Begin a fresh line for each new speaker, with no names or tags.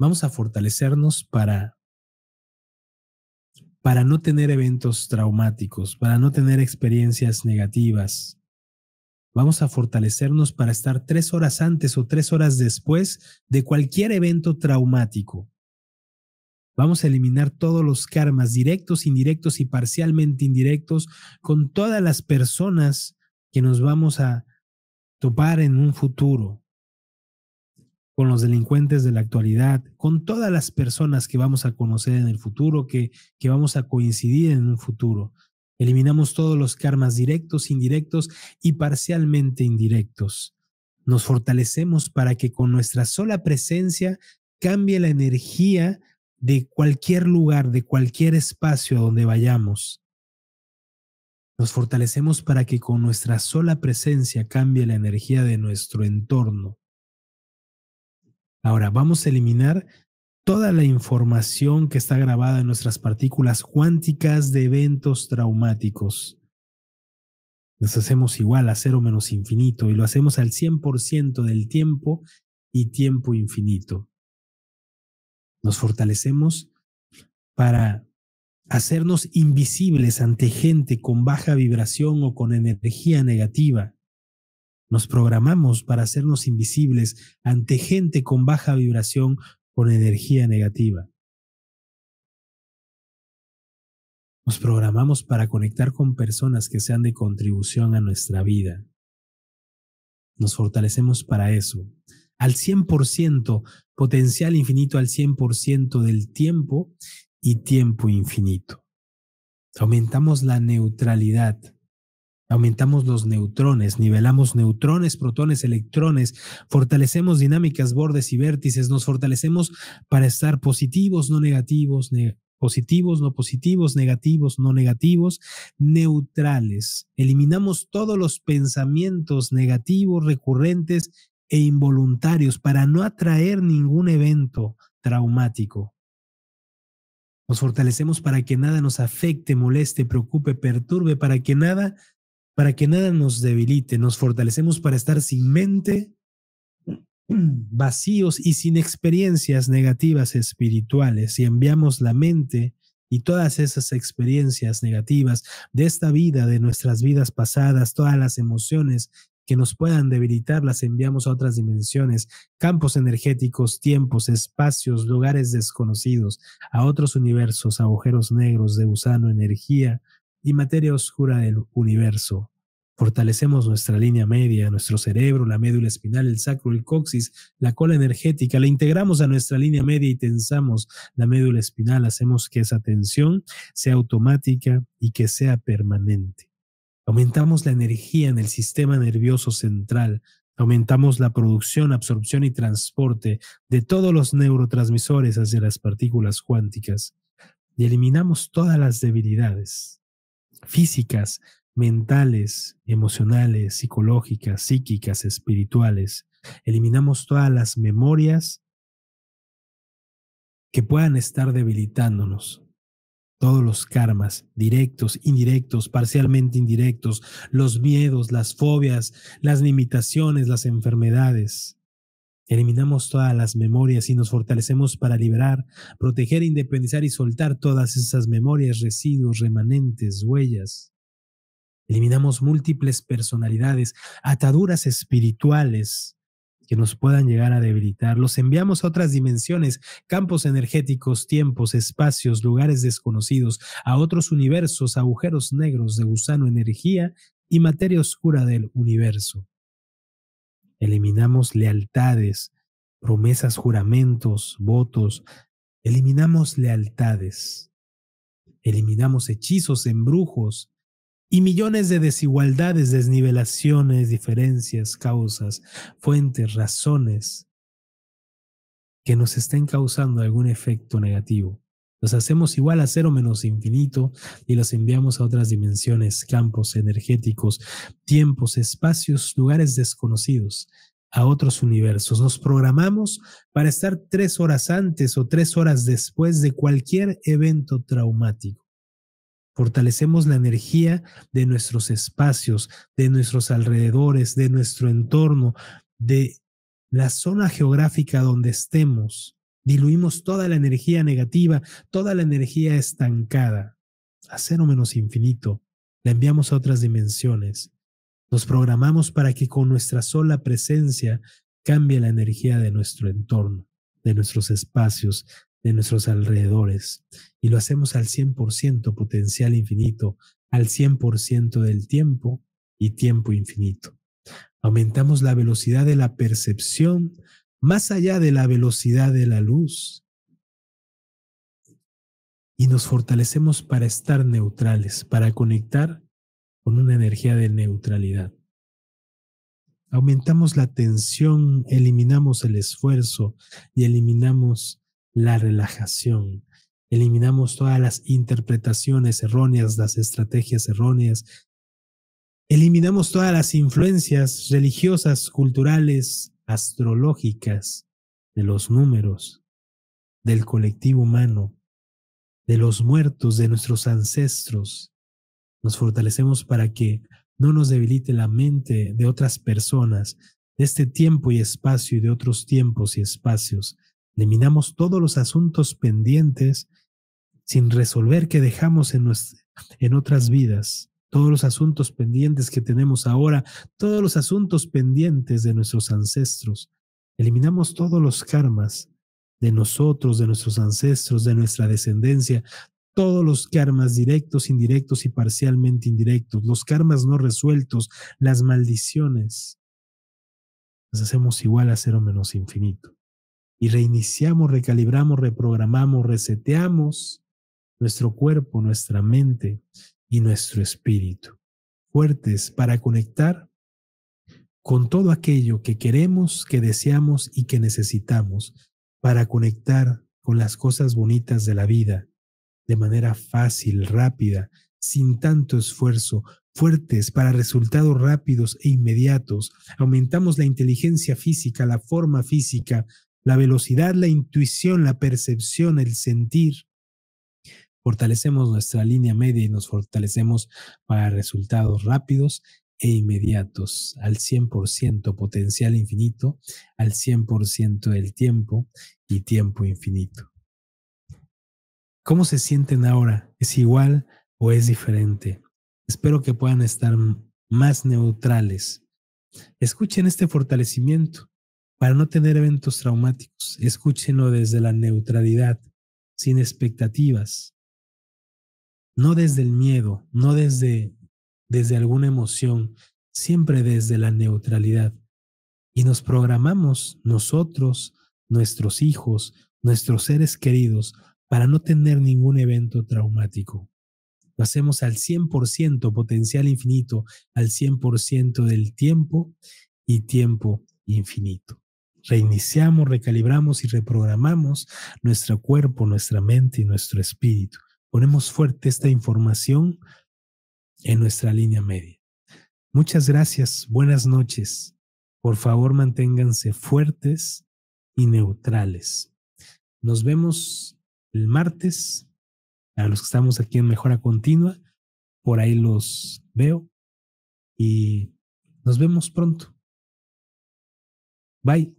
Vamos a fortalecernos para para no tener eventos traumáticos, para no tener experiencias negativas. Vamos a fortalecernos para estar tres horas antes o tres horas después de cualquier evento traumático. Vamos a eliminar todos los karmas directos, indirectos y parcialmente indirectos con todas las personas que nos vamos a topar en un futuro con los delincuentes de la actualidad, con todas las personas que vamos a conocer en el futuro, que, que vamos a coincidir en un futuro. Eliminamos todos los karmas directos, indirectos y parcialmente indirectos. Nos fortalecemos para que con nuestra sola presencia cambie la energía de cualquier lugar, de cualquier espacio a donde vayamos. Nos fortalecemos para que con nuestra sola presencia cambie la energía de nuestro entorno. Ahora vamos a eliminar toda la información que está grabada en nuestras partículas cuánticas de eventos traumáticos. Nos hacemos igual a cero menos infinito y lo hacemos al 100% del tiempo y tiempo infinito. Nos fortalecemos para hacernos invisibles ante gente con baja vibración o con energía negativa. Nos programamos para hacernos invisibles ante gente con baja vibración, con energía negativa. Nos programamos para conectar con personas que sean de contribución a nuestra vida. Nos fortalecemos para eso. Al 100%, potencial infinito al 100% del tiempo y tiempo infinito. Aumentamos la neutralidad Aumentamos los neutrones, nivelamos neutrones, protones, electrones, fortalecemos dinámicas, bordes y vértices, nos fortalecemos para estar positivos, no negativos, positivos, no positivos, negativos, no negativos, neutrales. Eliminamos todos los pensamientos negativos, recurrentes e involuntarios para no atraer ningún evento traumático. Nos fortalecemos para que nada nos afecte, moleste, preocupe, perturbe, para que nada para que nada nos debilite, nos fortalecemos para estar sin mente, vacíos y sin experiencias negativas espirituales Si enviamos la mente y todas esas experiencias negativas de esta vida, de nuestras vidas pasadas, todas las emociones que nos puedan debilitar, las enviamos a otras dimensiones, campos energéticos, tiempos, espacios, lugares desconocidos, a otros universos, agujeros negros de gusano, energía, y materia oscura del universo. Fortalecemos nuestra línea media, nuestro cerebro, la médula espinal, el sacro, el coxis, la cola energética, la integramos a nuestra línea media y tensamos la médula espinal, hacemos que esa tensión sea automática y que sea permanente. Aumentamos la energía en el sistema nervioso central, aumentamos la producción, absorción y transporte de todos los neurotransmisores hacia las partículas cuánticas y eliminamos todas las debilidades, físicas, mentales, emocionales, psicológicas, psíquicas, espirituales. Eliminamos todas las memorias que puedan estar debilitándonos. Todos los karmas, directos, indirectos, parcialmente indirectos, los miedos, las fobias, las limitaciones, las enfermedades, Eliminamos todas las memorias y nos fortalecemos para liberar, proteger, independizar y soltar todas esas memorias, residuos, remanentes, huellas. Eliminamos múltiples personalidades, ataduras espirituales que nos puedan llegar a debilitar. Los enviamos a otras dimensiones, campos energéticos, tiempos, espacios, lugares desconocidos, a otros universos, agujeros negros de gusano, energía y materia oscura del universo eliminamos lealtades, promesas, juramentos, votos, eliminamos lealtades, eliminamos hechizos, embrujos y millones de desigualdades, desnivelaciones, diferencias, causas, fuentes, razones que nos estén causando algún efecto negativo. Los hacemos igual a cero menos infinito y los enviamos a otras dimensiones, campos energéticos, tiempos, espacios, lugares desconocidos, a otros universos. Nos programamos para estar tres horas antes o tres horas después de cualquier evento traumático. Fortalecemos la energía de nuestros espacios, de nuestros alrededores, de nuestro entorno, de la zona geográfica donde estemos Diluimos toda la energía negativa, toda la energía estancada, a cero menos infinito. La enviamos a otras dimensiones. Nos programamos para que con nuestra sola presencia cambie la energía de nuestro entorno, de nuestros espacios, de nuestros alrededores. Y lo hacemos al 100% potencial infinito, al 100% del tiempo y tiempo infinito. Aumentamos la velocidad de la percepción más allá de la velocidad de la luz. Y nos fortalecemos para estar neutrales, para conectar con una energía de neutralidad. Aumentamos la tensión, eliminamos el esfuerzo y eliminamos la relajación. Eliminamos todas las interpretaciones erróneas, las estrategias erróneas. Eliminamos todas las influencias religiosas, culturales, astrológicas de los números, del colectivo humano, de los muertos, de nuestros ancestros. Nos fortalecemos para que no nos debilite la mente de otras personas, de este tiempo y espacio y de otros tiempos y espacios. Eliminamos todos los asuntos pendientes sin resolver que dejamos en, en otras vidas todos los asuntos pendientes que tenemos ahora, todos los asuntos pendientes de nuestros ancestros. Eliminamos todos los karmas de nosotros, de nuestros ancestros, de nuestra descendencia, todos los karmas directos, indirectos y parcialmente indirectos, los karmas no resueltos, las maldiciones. Las hacemos igual a cero menos infinito. Y reiniciamos, recalibramos, reprogramamos, reseteamos nuestro cuerpo, nuestra mente, y nuestro espíritu, fuertes para conectar con todo aquello que queremos, que deseamos y que necesitamos para conectar con las cosas bonitas de la vida, de manera fácil, rápida, sin tanto esfuerzo, fuertes para resultados rápidos e inmediatos. Aumentamos la inteligencia física, la forma física, la velocidad, la intuición, la percepción, el sentir, fortalecemos nuestra línea media y nos fortalecemos para resultados rápidos e inmediatos, al 100% potencial infinito, al 100% del tiempo y tiempo infinito. ¿Cómo se sienten ahora? ¿Es igual o es diferente? Espero que puedan estar más neutrales. Escuchen este fortalecimiento para no tener eventos traumáticos. Escúchenlo desde la neutralidad, sin expectativas, no desde el miedo, no desde, desde alguna emoción, siempre desde la neutralidad. Y nos programamos nosotros, nuestros hijos, nuestros seres queridos, para no tener ningún evento traumático. Lo hacemos al 100% potencial infinito, al 100% del tiempo y tiempo infinito. Reiniciamos, recalibramos y reprogramamos nuestro cuerpo, nuestra mente y nuestro espíritu ponemos fuerte esta información en nuestra línea media. Muchas gracias, buenas noches. Por favor, manténganse fuertes y neutrales. Nos vemos el martes. A los que estamos aquí en Mejora Continua, por ahí los veo y nos vemos pronto. Bye.